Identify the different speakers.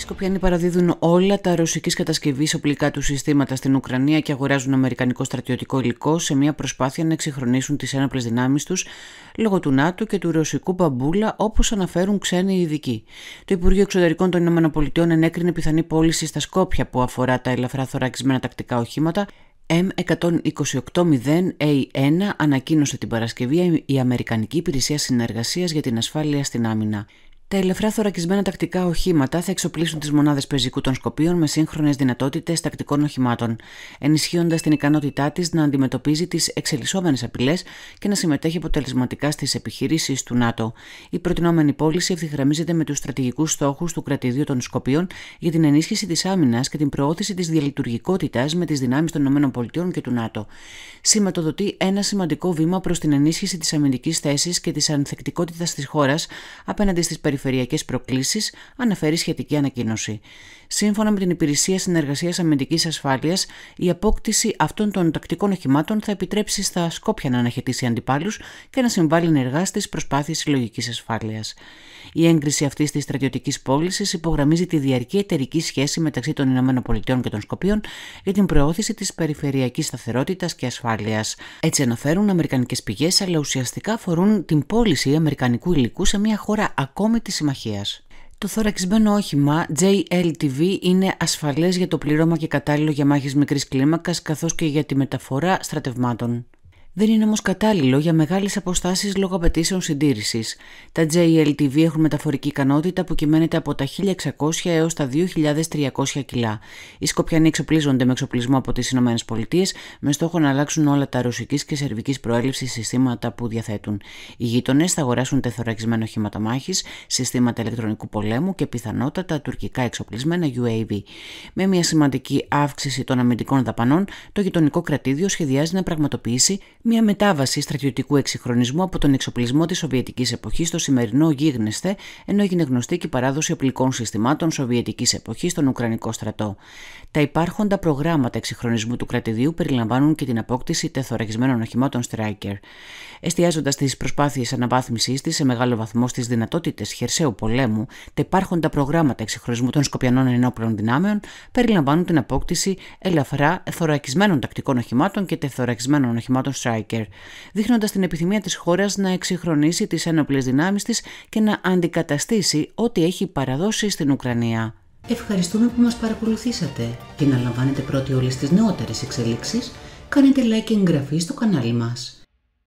Speaker 1: Οι Σκοπιανοί παραδίδουν όλα τα ρωσικής κατασκευής οπλικά του συστήματα στην Ουκρανία και αγοράζουν αμερικανικό στρατιωτικό υλικό σε μια προσπάθεια να εξυγχρονίσουν τις ένοπλες δυνάμεις τους λόγω του ΝΑΤΟ και του ρωσικού μπαμπούλα, όπως αναφέρουν ξένοι ειδικοί. Το Υπουργείο Εξωτερικών των ΗΠΑ ενέκρινε πιθανή πώληση στα Σκόπια που αφορά τα ελαφρά θωρακισμένα τακτικά οχήματα M1280A1 ανακοίνωσε την Παρασκευή η Αμερικανική Υπηρεσία Συνεργασίας για την Ασφάλεια στην Άμυνα. Τα ελευθερά θωρακισμένα τακτικά οχήματα θα εξοπλίσουν τις μονάδες πεζικού των Σκοπίων με σύγχρονες δυνατότητες τακτικών οχημάτων, ενισχύοντας την ικανότητά της να αντιμετωπίζει τις εξελισσόμενες απειλές και να συμμετέχει αποτελεσματικά στις επιχειρήσεις του ΝΑΤΟ. Η προτινόμενη πώληση ευθυγραμμίζεται με τους στρατηγικούς στόχους του κρατηδίου των Σκοπίων για την ενίσχυση της άμυνας και την προώθηση της διαλειτουργικότητας με τις δυνάμεις των ΗΠΑ και του ΝΑΤΟ. Σηματοδοτεί ένα σημαντικό βήμα προς την ενίσχυση της αμυντικής θέσης και της ανθεκτικότητας της χώρας απέναντι στις περιφερειακές προκλήσεις, αναφέρει σχετική ανακοίνωση. Σύμφωνα με την Υπηρεσία Συνεργασίας Αμυντικής Ασφάλειας, η απόκτηση αυτών των τακτικών οχημάτων θα επιτρέψει στα Σκόπια να αναχαιτήσει αντιπάλους και να συμβάλλει ενεργά στις προσπάθειες συλλογικής ασφάλειας. Η έγκριση αυτής της στρατιωτικής πώλησης υπογραμμίζει τη διαρκή εταιρική σχέση μεταξύ των ΗΠΑ και των Σκοπίων για την προώθηση της περιφερειακής σταθερότητας και ασφάλειας. Έτσι αναφέρουν Αμερικανικές πηγές, αλλά ουσιαστικά αφορούν την πώληση αμερικανικού υλικού σε μια χώρα ακόμη της το θωρακισμένο όχημα JLTV είναι ασφαλές για το πληρώμα και κατάλληλο για μάχες μικρής κλίμακας καθώς και για τη μεταφορά στρατευμάτων. Δεν είναι όμως κατάλληλο για μεγάλες αποστάσεις λόγω απαιτήσεων συντήρησης. Τα JLTV έχουν μεταφορική ικανότητα που κυμαίνεται από τα 1600 έως τα 2300 κιλά. Οι Σκοπιανοί εξοπλίζονται με εξοπλισμό από τις ΗΠΑ με στόχο να αλλάξουν όλα τα ρωσικής και σερβικής προέλευσης συστήματα που διαθέτουν. Οι γείτονες θα αγοράσουν τεθωρακισμένα οχήματα μάχης, συστήματα ηλεκτρονικού πολέμου και πιθανότατα τουρκικά εξοπλισμένα UAV. Με μια σημαντική αύξηση των αμυντικών δαπανών, το γειτονικό κρατήδιο σχεδιάζει να πραγματοποιήσει μια μετάβαση στρατιωτικού εξυγχρονισμού από τον εξοπλισμό της Σοβιετικής εποχής στο σημερινό γίγνεσθε, ενώ έγινε γνωστή και η παράδοση οπλικών συστημάτων Σοβιετικής εποχής στον Ουκρανικό στρατό. Τα υπάρχοντα προγράμματα εξυγχρονισμού του κρατηδίου περιλαμβάνουν και την απόκτηση τεθωρακισμένων οχημάτων Striker. Εστιάζοντας τις προσπάθειες αναβάθμισης της σε μεγάλο βαθμό στις δυνατότητες χερσαίου πολέμου, τα υπάρχοντα προγράμματα εξυγχρονισμού των Σκοπιανών Ενόπλων Δυνάμεων περιλαμβάνουν την απόκτηση ελαφρά θωρακισμένων τακτικών οχημάτων και τεθωρακισμένων οχημάτων Striker Στράικερ, δείχνοντας την επιθυμία της χώρας να εξυγχρονίσει τις ένοπλες δυνάμεις της και να αντικαταστήσει ό,τι έχει παραδώσει στην Ουκρανία. Ευχαριστούμε που μας παρακολουθήσατε και να λαμβάνετε πρώτοι όλες τις νεότερες εξελίξεις, κάνετε like και εγγραφή στο κανάλι μας.